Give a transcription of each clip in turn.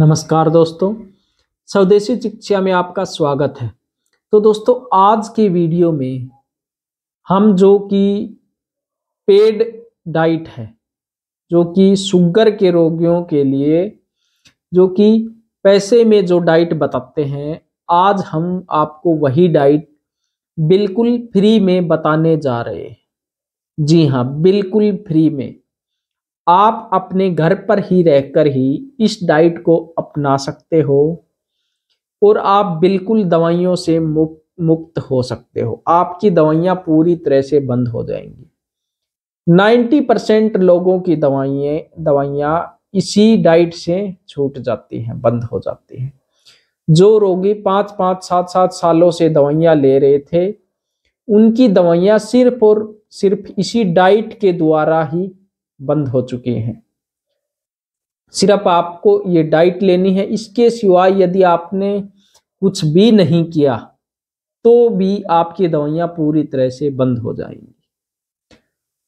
नमस्कार दोस्तों स्वदेशी शिक्षा में आपका स्वागत है तो दोस्तों आज की वीडियो में हम जो कि पेड डाइट है जो कि शुगर के रोगियों के लिए जो कि पैसे में जो डाइट बताते हैं आज हम आपको वही डाइट बिल्कुल फ्री में बताने जा रहे हैं जी हाँ बिल्कुल फ्री में आप अपने घर पर ही रहकर ही इस डाइट को अपना सकते हो और आप बिल्कुल दवाइयों से मुक्त मुक्त हो सकते हो आपकी दवाइयाँ पूरी तरह से बंद हो जाएंगी 90 परसेंट लोगों की दवाइयां दवाइयाँ इसी डाइट से छूट जाती हैं बंद हो जाती हैं जो रोगी पाँच पाँच सात सात सालों से दवाइयाँ ले रहे थे उनकी दवाइयाँ सिर्फ और सिर्फ इसी डाइट के द्वारा ही बंद हो चुके हैं सिर्फ आपको ये डाइट लेनी है इसके सिवाय यदि आपने कुछ भी नहीं किया तो भी आपकी दवाइयाँ पूरी तरह से बंद हो जाएंगी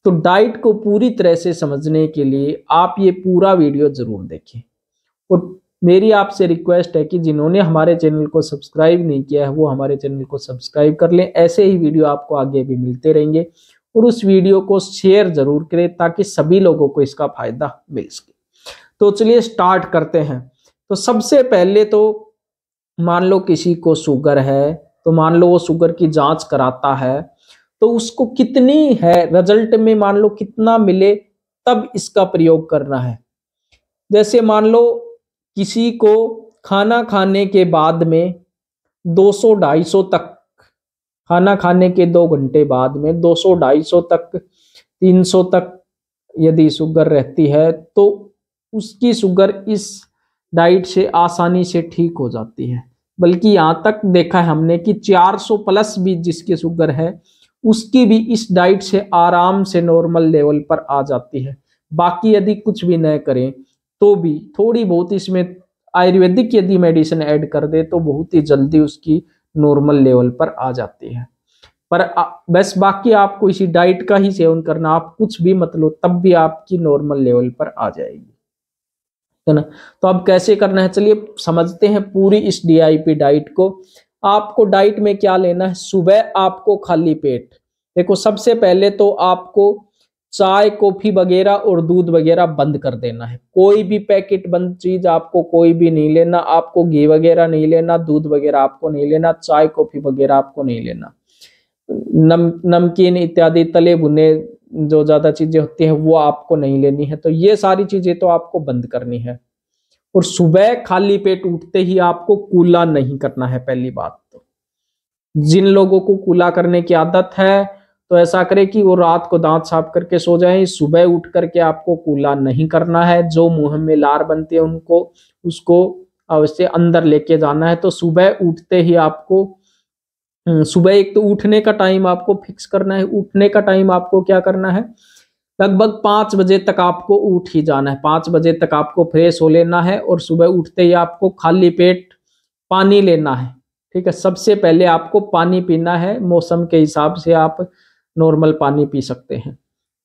तो डाइट को पूरी तरह से समझने के लिए आप ये पूरा वीडियो ज़रूर देखें और मेरी आपसे रिक्वेस्ट है कि जिन्होंने हमारे चैनल को सब्सक्राइब नहीं किया है वो हमारे चैनल को सब्सक्राइब कर लें ऐसे ही वीडियो आपको आगे भी मिलते रहेंगे और उस वीडियो को शेयर जरूर करें ताकि सभी लोगों को इसका फायदा मिल सके तो चलिए स्टार्ट करते हैं तो सबसे पहले तो मान लो किसी को शुगर है तो मान लो वो शुगर की जांच कराता है तो उसको कितनी है रिजल्ट में मान लो कितना मिले तब इसका प्रयोग करना है जैसे मान लो किसी को खाना खाने के बाद में 200 250 तक खाना खाने के दो घंटे बाद में 200 250 तक 300 तक यदि शुगर रहती है तो उसकी शुगर इस डाइट से आसानी से ठीक हो जाती है बल्कि यहाँ तक देखा है हमने कि 400 प्लस भी जिसकी शुगर है उसकी भी इस डाइट से आराम से नॉर्मल लेवल पर आ जाती है बाकी यदि कुछ भी न करें तो भी थोड़ी बहुत इसमें आयुर्वेदिक यदि मेडिसिन ऐड कर दे तो बहुत ही जल्दी उसकी नॉर्मल लेवल पर आ जाती है पर बस बाकी आपको इसी डाइट का ही सेवन करना आप कुछ भी मत लो तब भी आपकी नॉर्मल लेवल पर आ जाएगी है ना तो अब कैसे करना है चलिए समझते हैं पूरी इस डीआईपी डाइट को आपको डाइट में क्या लेना है सुबह आपको खाली पेट देखो सबसे पहले तो आपको चाय कॉफी वगैरह और दूध वगैरह बंद कर देना है कोई भी पैकेट बंद चीज आपको कोई भी नहीं लेना आपको घी वगैरह नहीं लेना दूध वगैरह आपको नहीं लेना चाय कॉफी वगैरह आपको नहीं लेना नम नमकीन इत्यादि तले बुने जो ज्यादा चीजें होती हैं वो आपको नहीं लेनी है तो ये सारी चीजें तो आपको बंद करनी है और सुबह खाली पेट उठते ही आपको कूला नहीं करना है पहली बात तो जिन लोगों को कूला करने की आदत है तो ऐसा करें कि वो रात को दांत साफ करके सो जाए सुबह उठ करके आपको कूला नहीं करना है जो मुंह में लार बनते हैं उनको उसको अवश्य अंदर लेके जाना है तो सुबह उठते ही आपको हम्म, सुबह एक तो उठने का टाइम आपको फिक्स करना है उठने का टाइम आपको क्या करना है लगभग पाँच बजे तक आपको उठ ही जाना है पांच बजे तक आपको फ्रेश हो लेना है और सुबह उठते ही आपको खाली पेट पानी लेना है ठीक है सबसे पहले आपको पानी पीना है मौसम के हिसाब से आप नॉर्मल पानी पी सकते हैं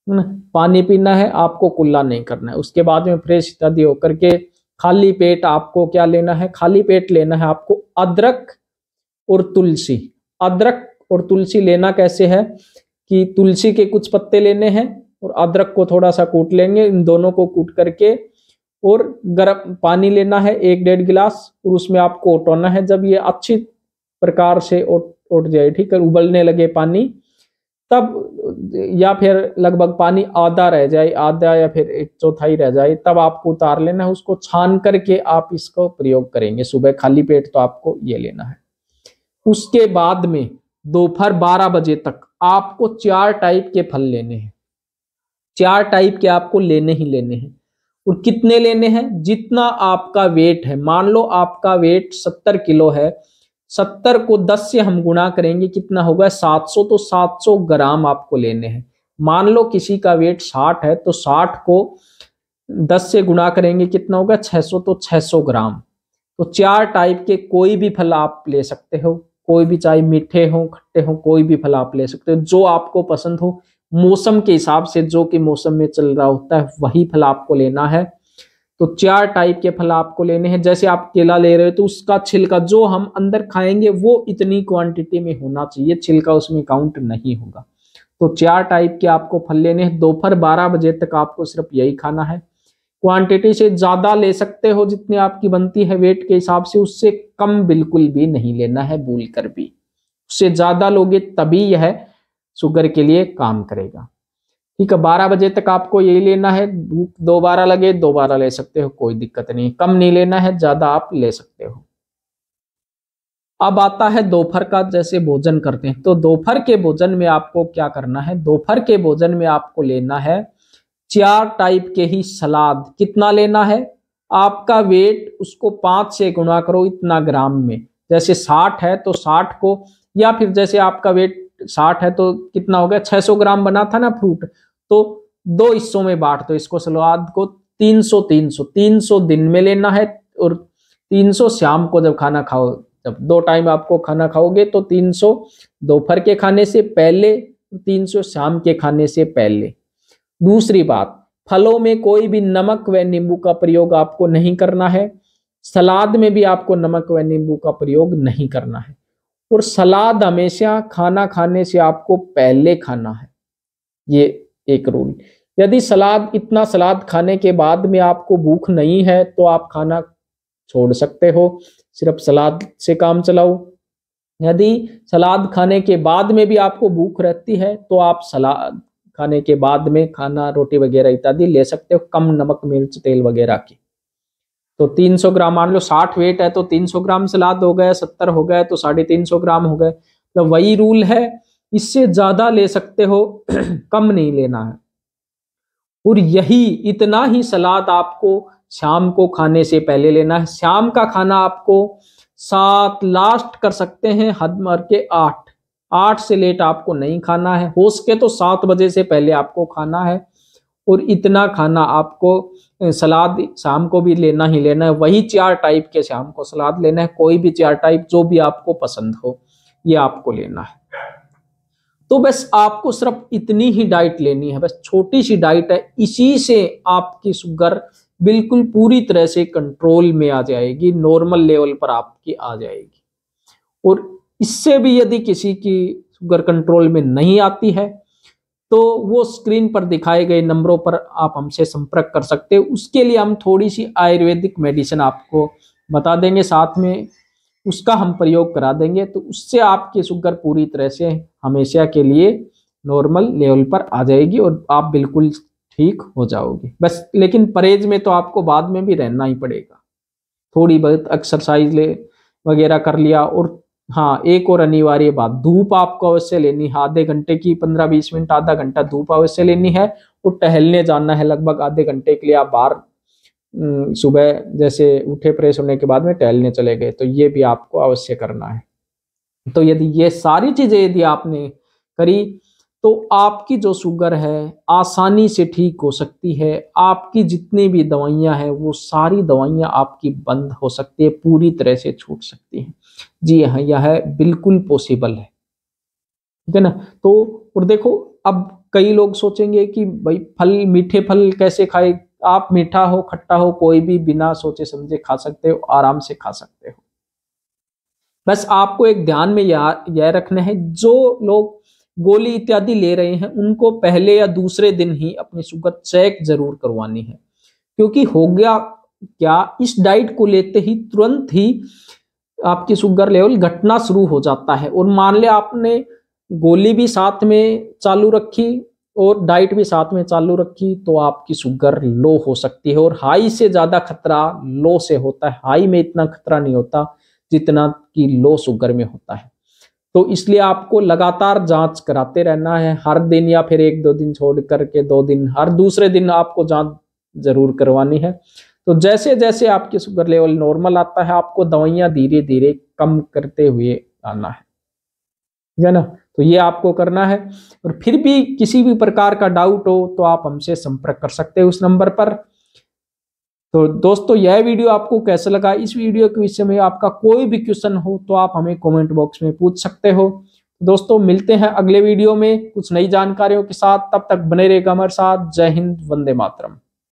ना पानी पीना है आपको कुल्ला नहीं करना है उसके बाद में फ्रेश इत्यादि होकर के खाली पेट आपको क्या लेना है खाली पेट लेना है आपको अदरक और तुलसी अदरक और तुलसी लेना कैसे है कि तुलसी के कुछ पत्ते लेने हैं और अदरक को थोड़ा सा कूट लेंगे इन दोनों को कूट करके और गर्म पानी लेना है एक डेढ़ गिलास और उसमें आपको ओटोना है जब ये अच्छी प्रकार से ओट ओट जाए ठीक है उबलने लगे पानी तब या फिर लगभग पानी आधा रह जाए आधा या फिर एक चौथाई रह जाए तब आपको उतार लेना है उसको छान करके आप इसको प्रयोग करेंगे सुबह खाली पेट तो आपको ये लेना है उसके बाद में दोपहर बारह बजे तक आपको चार टाइप के फल लेने हैं चार टाइप के आपको लेने ही लेने हैं और कितने लेने हैं जितना आपका वेट है मान लो आपका वेट सत्तर किलो है सत्तर को दस से हम गुणा करेंगे कितना होगा सात सौ तो सात सौ ग्राम आपको लेने हैं मान लो किसी का वेट साठ है तो साठ को दस से गुणा करेंगे कितना होगा छह सौ तो छह सौ ग्राम तो चार टाइप के कोई भी फल आप ले सकते हो कोई भी चाहे मीठे हो खट्टे हो कोई भी फल आप ले सकते हो जो आपको पसंद हो मौसम के हिसाब से जो कि मौसम में चल रहा होता है वही फल आपको लेना है तो चार टाइप के फल आपको लेने हैं जैसे आप केला ले रहे हो तो उसका छिलका जो हम अंदर खाएंगे वो इतनी क्वांटिटी में होना चाहिए छिलका उसमें काउंट नहीं होगा तो चार टाइप के आपको फल लेने हैं दोपहर बारह बजे तक आपको सिर्फ यही खाना है क्वांटिटी से ज़्यादा ले सकते हो जितनी आपकी बनती है वेट के हिसाब से उससे कम बिल्कुल भी नहीं लेना है भूल कर भी उससे ज़्यादा लोगे तभी यह शुगर के लिए काम करेगा ठीक है बारह बजे तक आपको यही लेना है दो बारह लगे दो बारह ले सकते हो कोई दिक्कत नहीं कम नहीं लेना है ज्यादा आप ले सकते हो अब आता है दोपहर का जैसे भोजन करते हैं तो दोपहर के भोजन में आपको क्या करना है दोपहर के भोजन में आपको लेना है चार टाइप के ही सलाद कितना लेना है आपका वेट उसको पांच से गुणा करो इतना ग्राम में जैसे साठ है तो साठ को या फिर जैसे आपका वेट साठ है तो कितना हो गया छह सौ ग्राम बना था ना फ्रूट तो दो हिस्सों में बांट दो इसको सलाद को तीन तीन सौ सौ तीन सौ दिन में लेना है और तीन सौ शाम को जब खाना खाओ जब दो टाइम आपको खाना खाओगे तो तीन सौ दोपहर के खाने से पहले तीन सौ शाम के खाने से पहले दूसरी बात फलों में कोई भी नमक व नींबू का प्रयोग आपको नहीं करना है सलाद में भी आपको नमक व नींबू का प्रयोग नहीं करना है और सलाद हमेशा खाना खाने से आपको पहले खाना है ये एक रूल यदि सलाद इतना सलाद खाने के बाद में आपको भूख नहीं है तो आप खाना छोड़ सकते हो सिर्फ सलाद से काम चलाओ यदि सलाद खाने के बाद में भी आपको भूख रहती है तो आप सलाद खाने के बाद में खाना रोटी वगैरह इत्यादि ले सकते हो कम नमक मिर्च तेल वगैरह की तो 300 ग्राम मान लो 60 वेट है तो 300 ग्राम सलाद हो गया 70 हो गए तो साढ़े तीन ग्राम हो गए तो वही रूल है इससे ज्यादा ले सकते हो कम नहीं लेना है और यही इतना ही सलाद आपको शाम को खाने से पहले लेना है शाम का खाना आपको सात लास्ट कर सकते हैं हद मर के आठ आठ से लेट आपको नहीं खाना है हो सके तो सात बजे से पहले आपको खाना है और इतना खाना आपको सलाद शाम को भी लेना ही लेना है वही चार टाइप के शाम को सलाद लेना है कोई भी चार टाइप जो भी आपको पसंद हो ये आपको लेना है तो बस आपको सिर्फ इतनी ही डाइट लेनी है बस छोटी सी डाइट है इसी से आपकी शुगर बिल्कुल पूरी तरह से कंट्रोल में आ जाएगी नॉर्मल लेवल पर आपकी आ जाएगी और इससे भी यदि किसी की शुगर कंट्रोल में नहीं आती है तो वो स्क्रीन पर दिखाए गए नंबरों पर आप हमसे संपर्क कर सकते हैं उसके लिए हम थोड़ी सी आयुर्वेदिक मेडिसिन आपको बता देंगे साथ में उसका हम प्रयोग करा देंगे तो उससे आपकी शुगर पूरी तरह से हमेशा के लिए नॉर्मल लेवल पर आ जाएगी और आप बिल्कुल ठीक हो जाओगे बस लेकिन परहेज में तो आपको बाद में भी रहना ही पड़ेगा थोड़ी बहुत एक्सरसाइज ले वगैरह कर लिया और हाँ एक और अनिवार्य बात धूप आपको अवश्य लेनी है आधे घंटे की पंद्रह बीस मिनट आधा घंटा धूप अवश्य लेनी है और टहलने जाना है लगभग आधे घंटे के लिए आप बाहर सुबह जैसे उठे प्रेस होने के बाद में टहलने चले गए तो ये भी आपको अवश्य करना है तो यदि ये सारी चीजें यदि आपने करी तो आपकी जो शुगर है आसानी से ठीक हो सकती है आपकी जितनी भी दवाइयां हैं वो सारी दवाइयां आपकी बंद हो सकती है पूरी तरह से छूट सकती हैं जी हाँ यह है बिल्कुल पॉसिबल है ठीक है ना तो और देखो अब कई लोग सोचेंगे कि भाई फल मीठे फल कैसे खाए आप मीठा हो खट्टा हो कोई भी बिना सोचे समझे खा सकते हो आराम से खा सकते हो बस आपको एक ध्यान में यह रखना है जो लोग गोली इत्यादि ले रहे हैं उनको पहले या दूसरे दिन ही अपनी शुगर चेक जरूर करवानी है क्योंकि हो गया क्या इस डाइट को लेते ही तुरंत ही आपकी शुगर लेवल घटना शुरू हो जाता है और मान लिया आपने गोली भी साथ में चालू रखी और डाइट भी साथ में चालू रखी तो आपकी शुगर लो हो सकती है और हाई से ज़्यादा खतरा लो से होता है हाई में इतना खतरा नहीं होता जितना कि लो शुगर में होता है तो इसलिए आपको लगातार जांच कराते रहना है हर दिन या फिर एक दो दिन छोड़ करके दो दिन हर दूसरे दिन आपको जांच जरूर करवानी है तो जैसे जैसे आपके शुगर लेवल नॉर्मल आता है आपको दवाइयां धीरे धीरे कम करते हुए आना है ठीक है ना तो ये आपको करना है और फिर भी किसी भी प्रकार का डाउट हो तो आप हमसे संपर्क कर सकते हैं उस नंबर पर तो दोस्तों यह वीडियो आपको कैसा लगा इस वीडियो के विषय में आपका कोई भी क्वेश्चन हो तो आप हमें कमेंट बॉक्स में पूछ सकते हो तो दोस्तों मिलते हैं अगले वीडियो में कुछ नई जानकारियों के साथ तब तक बने रहेगा हमारे साथ जय हिंद वंदे मातरम